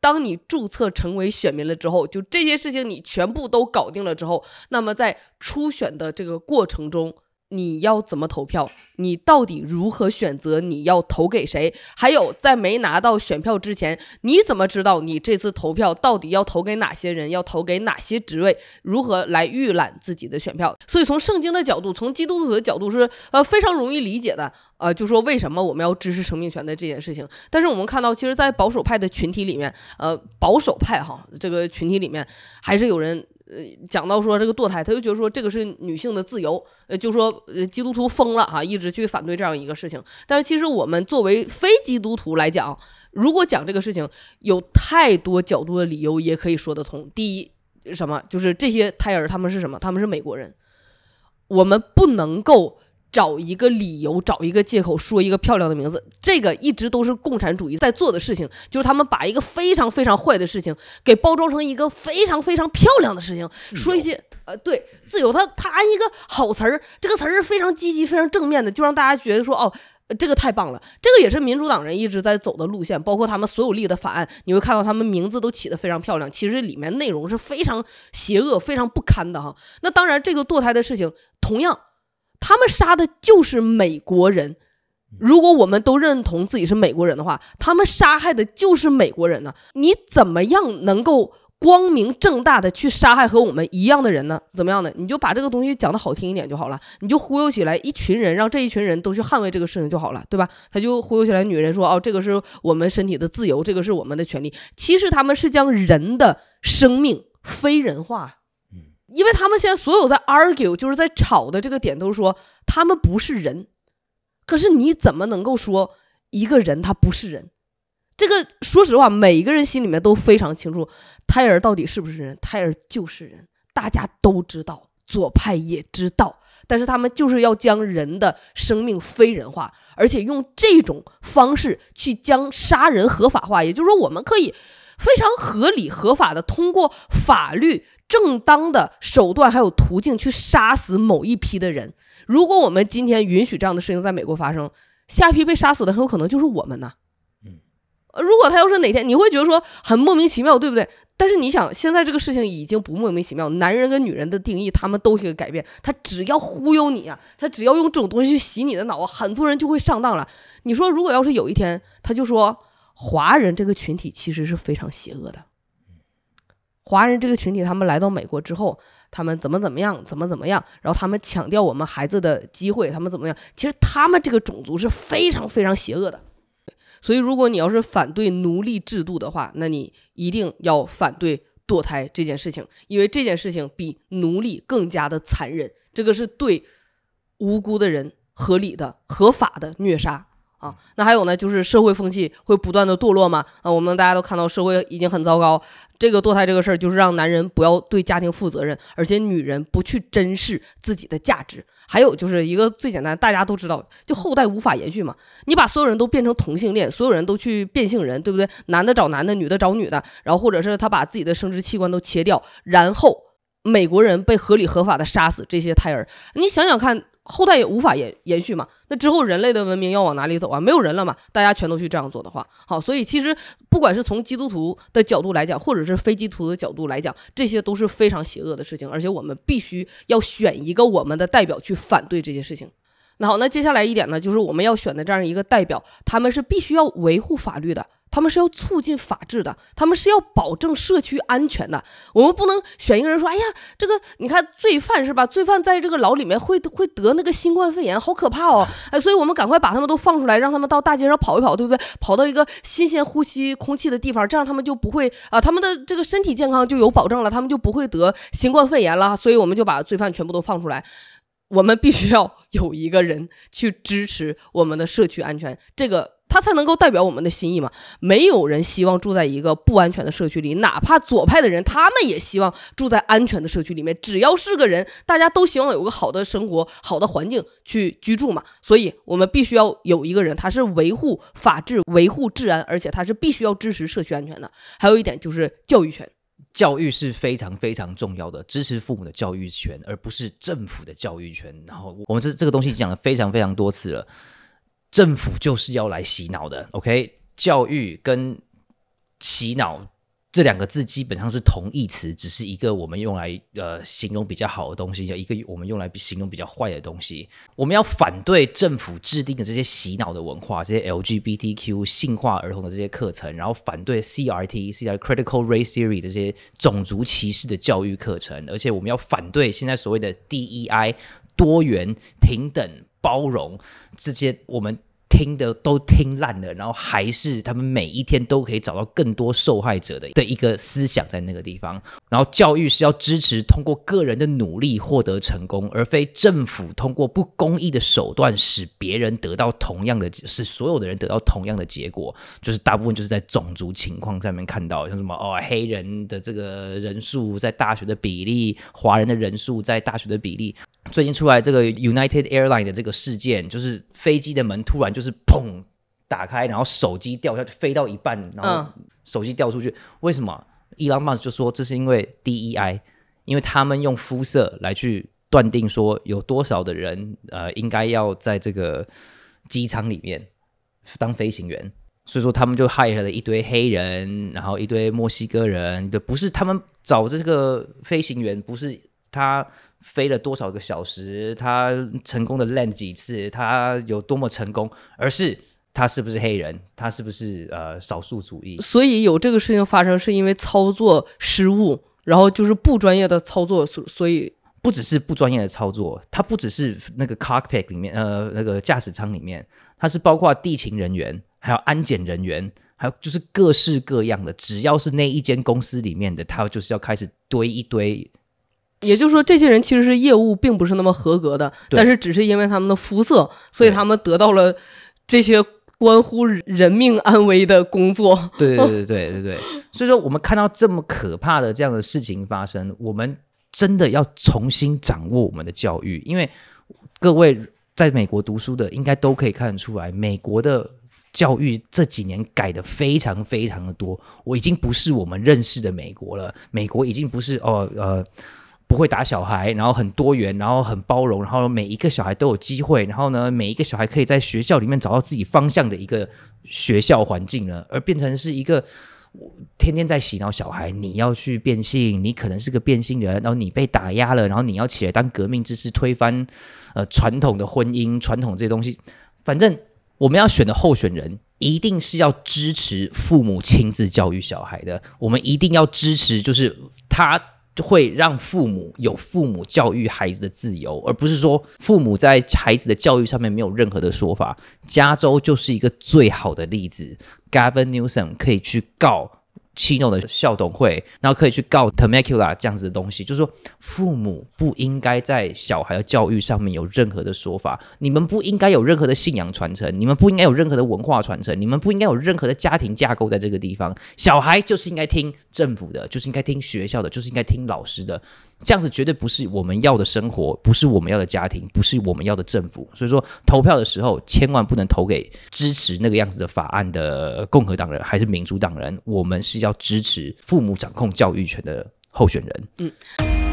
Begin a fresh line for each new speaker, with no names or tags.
当你注册成为选民了之后，就这些事情你全部都搞定了之后，那么在初选的这个过程中。你要怎么投票？你到底如何选择？你要投给谁？还有，在没拿到选票之前，你怎么知道你这次投票到底要投给哪些人？要投给哪些职位？如何来预览自己的选票？所以，从圣经的角度，从基督徒的角度，是呃非常容易理解的。呃，就说为什么我们要支持生命权的这件事情。但是，我们看到，其实，在保守派的群体里面，呃，保守派哈这个群体里面，还是有人。呃，讲到说这个堕胎，他就觉得说这个是女性的自由，呃，就说呃基督徒疯了哈，一直去反对这样一个事情。但是其实我们作为非基督徒来讲，如果讲这个事情，有太多角度的理由也可以说得通。第一，什么就是这些胎儿他们是什么？他们是美国人，我们不能够。找一个理由，找一个借口，说一个漂亮的名字，这个一直都是共产主义在做的事情，就是他们把一个非常非常坏的事情给包装成一个非常非常漂亮的事情，说一些呃，对自由，他他安一个好词儿，这个词儿非常积极、非常正面的，就让大家觉得说哦，这个太棒了，这个也是民主党人一直在走的路线，包括他们所有立的法案，你会看到他们名字都起得非常漂亮，其实里面内容是非常邪恶、非常不堪的哈。那当然，这个堕胎的事情同样。他们杀的就是美国人。如果我们都认同自己是美国人的话，他们杀害的就是美国人呢？你怎么样能够光明正大的去杀害和我们一样的人呢？怎么样的？你就把这个东西讲的好听一点就好了，你就忽悠起来一群人，让这一群人都去捍卫这个事情就好了，对吧？他就忽悠起来女人说：“哦，这个是我们身体的自由，这个是我们的权利。”其实他们是将人的生命非人化。因为他们现在所有在 argue，就是在吵的这个点，都是说他们不是人。可是你怎么能够说一个人他不是人？这个说实话，每一个人心里面都非常清楚，胎儿到底是不是人？胎儿就是人，大家都知道，左派也知道，但是他们就是要将人的生命非人化。而且用这种方式去将杀人合法化，也就是说，我们可以非常合理、合法的通过法律正当的手段还有途径去杀死某一批的人。如果我们今天允许这样的事情在美国发生，下一批被杀死的很有可能就是我们呐。嗯，如果他要是哪天，你会觉得说很莫名其妙，对不对？但是你想，现在这个事情已经不莫名其妙。男人跟女人的定义，他们都以改变。他只要忽悠你啊，他只要用这种东西去洗你的脑，很多人就会上当了。你说，如果要是有一天，他就说华人这个群体其实是非常邪恶的，华人这个群体他们来到美国之后，他们怎么怎么样，怎么怎么样，然后他们抢掉我们孩子的机会，他们怎么样？其实他们这个种族是非常非常邪恶的。所以，如果你要是反对奴隶制度的话，那你一定要反对堕胎这件事情，因为这件事情比奴隶更加的残忍，这个是对无辜的人合理的、合法的虐杀。啊，那还有呢，就是社会风气会不断的堕落嘛。啊，我们大家都看到社会已经很糟糕，这个堕胎这个事儿就是让男人不要对家庭负责任，而且女人不去珍视自己的价值。还有就是一个最简单，大家都知道，就后代无法延续嘛。你把所有人都变成同性恋，所有人都去变性人，对不对？男的找男的，女的找女的，然后或者是他把自己的生殖器官都切掉，然后美国人被合理合法的杀死这些胎儿，你想想看。后代也无法延延续嘛，那之后人类的文明要往哪里走啊？没有人了嘛，大家全都去这样做的话，好，所以其实不管是从基督徒的角度来讲，或者是非基督徒的角度来讲，这些都是非常邪恶的事情，而且我们必须要选一个我们的代表去反对这些事情。那好，那接下来一点呢，就是我们要选的这样一个代表，他们是必须要维护法律的。他们是要促进法治的，他们是要保证社区安全的。我们不能选一个人说：“哎呀，这个你看，罪犯是吧？罪犯在这个牢里面会会得那个新冠肺炎，好可怕哦！”哎，所以我们赶快把他们都放出来，让他们到大街上跑一跑，对不对？跑到一个新鲜呼吸空气的地方，这样他们就不会啊，他们的这个身体健康就有保证了，他们就不会得新冠肺炎了。所以我们就把罪犯全部都放出来。我们必须要有一个人去支持我们的社区安全，这个。他才能够代表我们的心意嘛？没有人希望住在一个不安全的社区里，哪怕左派的人，他们也希望住在安全的社区里面。只要是个人，大家都希望有个好的生活、好的环境去居住嘛。所以，我们必须要有一个人，他是维护法治、维护治安，而且他是必须要支持社区安全的。还有一点就是教育权，
教育是非常非常重要的，支持父母的教育权，而不是政府的教育权。然后，我们这这个东西讲了非常非常多次了。政府就是要来洗脑的，OK？教育跟洗脑这两个字基本上是同义词，只是一个我们用来呃形容比较好的东西，一个我们用来形容比较坏的东西。我们要反对政府制定的这些洗脑的文化，这些 LGBTQ 性化儿童的这些课程，然后反对 CRT，critical race theory 这些种族歧视的教育课程，而且我们要反对现在所谓的 DEI 多元平等。包容这些，我们听的都听烂了，然后还是他们每一天都可以找到更多受害者的一个思想在那个地方。然后教育是要支持通过个人的努力获得成功，而非政府通过不公义的手段使别人得到同样的，使所有的人得到同样的结果。就是大部分就是在种族情况下面看到，像什么哦，黑人的这个人数在大学的比例，华人的人数在大学的比例。最近出来这个 United a i r l i n e 的这个事件，就是飞机的门突然就是砰打开，然后手机掉下去飞到一半，然后手机掉出去。为什么？伊朗 o n 就说这是因为 DEI，因为他们用肤色来去断定说有多少的人呃应该要在这个机舱里面当飞行员，所以说他们就害了一堆黑人，然后一堆墨西哥人。对，不是他们找这个飞行员，不是。他飞了多少个小时？他成功的 land 几次？他有多么成功？而是他是不是黑人？他是不是呃少数主义？所
以有这个事情发生，是因为操作失误，然后就是不专业的操作。所所以
不只是不专业的操作，它不只是那个 cockpit 里面呃那个驾驶舱里面，它是包括地勤人员、还有安检人员，还有就是各式各样的，只要是那一间公司里面的，它就是要开始堆一堆。
也就是说，这些人其实是业务并不是那么合格的，但是只是因为他们的肤色，所以他们得到了这些关乎人命安危的
工作。对对 对对对对，所以说我们看到这么可怕的这样的事情发生，我们真的要重新掌握我们的教育。因为各位在美国读书的，应该都可以看得出来，美国的教育这几年改的非常非常的多。我已经不是我们认识的美国了，美国已经不是哦呃。不会打小孩，然后很多元，然后很包容，然后每一个小孩都有机会，然后呢，每一个小孩可以在学校里面找到自己方向的一个学校环境了，而变成是一个天天在洗脑小孩，你要去变性，你可能是个变性人，然后你被打压了，然后你要起来当革命之师，推翻呃传统的婚姻、传统这些东西。反正我们要选的候选人，一定是要支持父母亲自教育小孩的，我们一定要支持，就是他。就会让父母有父母教育孩子的自由，而不是说父母在孩子的教育上面没有任何的说法。加州就是一个最好的例子，Gavin Newsom 可以去告。七怒的校董会，然后可以去告 Temecula 这样子的东西，就是说父母不应该在小孩的教育上面有任何的说法，你们不应该有任何的信仰传承，你们不应该有任何的文化传承，你们不应该有任何的家庭架构在这个地方，小孩就是应该听政府的，就是应该听学校的，就是应该听老师的。这样子绝对不是我们要的生活，不是我们要的家庭，不是我们要的政府。所以说，投票的时候千万不能投给支持那个样子的法案的共和党人，还是民主党人。我们是要支持父母掌控教育权的候选人。
嗯。